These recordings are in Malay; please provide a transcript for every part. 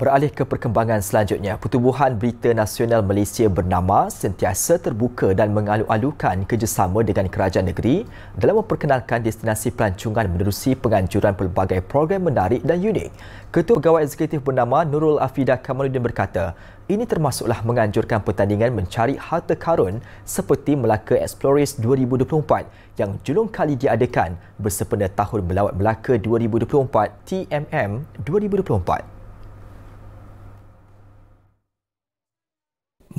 Beralih ke perkembangan selanjutnya, Pertubuhan Berita Nasional Malaysia bernama sentiasa terbuka dan mengalu-alukan kerjasama dengan kerajaan negeri dalam memperkenalkan destinasi pelancongan menerusi penganjuran pelbagai program menarik dan unik. Ketua Pegawai Eksekutif bernama Nurul Afidah Kamaluddin berkata, ini termasuklah menganjurkan pertandingan mencari harta karun seperti Melaka Explorers 2024 yang julung kali diadakan bersempena tahun melawat Melaka 2024 TMM 2024.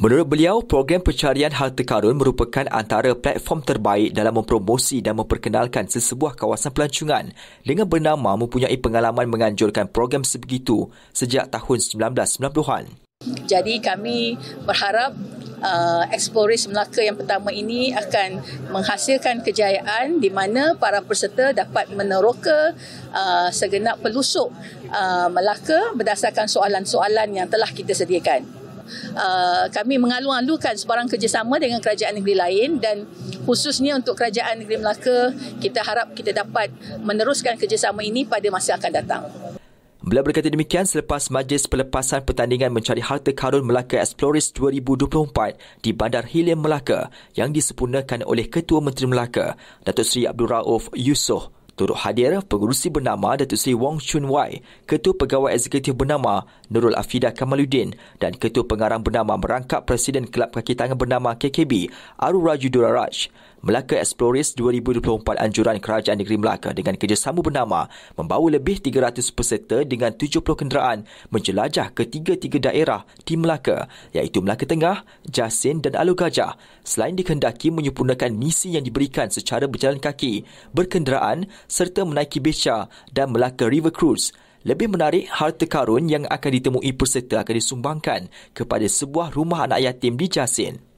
Menurut beliau, program pencarian harta karun merupakan antara platform terbaik dalam mempromosi dan memperkenalkan sesebuah kawasan pelancongan dengan bernama mempunyai pengalaman menganjurkan program sebegitu sejak tahun 1990-an. Jadi kami berharap uh, Explorers Melaka yang pertama ini akan menghasilkan kejayaan di mana para peserta dapat meneroka uh, segenap pelusuk uh, Melaka berdasarkan soalan-soalan yang telah kita sediakan. Uh, kami mengalu-alukan sebarang kerjasama dengan kerajaan negeri lain dan khususnya untuk kerajaan negeri Melaka kita harap kita dapat meneruskan kerjasama ini pada masa akan datang. Beliau berkata demikian selepas majlis pelepasan pertandingan mencari harta karun Melaka Explorers 2024 di Bandar Hilir Melaka yang disempurnakan oleh Ketua Menteri Melaka Datuk Seri Abdul Rauf Yusof Turut hadir pengurusi bernama Datuk Seri Wong Chun Wai, Ketua Pegawai Eksekutif bernama Nurul Afida Kamaluddin dan Ketua Pengarang bernama Merangkap Presiden Kelab Kaki Tangan bernama KKB Aru Raju Duraraj. Melaka Explorers 2024 anjuran Kerajaan Negeri Melaka dengan kerjasama bernama membawa lebih 300 peserta dengan 70 kenderaan menjelajah ke tiga-tiga daerah di Melaka iaitu Melaka Tengah, Jasin dan Alu Gajah. Selain dikendaki menyempurnakan misi yang diberikan secara berjalan kaki, berkenderaan serta menaiki beca dan Melaka River Cruise, lebih menarik, harta karun yang akan ditemui peserta akan disumbangkan kepada sebuah rumah anak yatim di Jasin.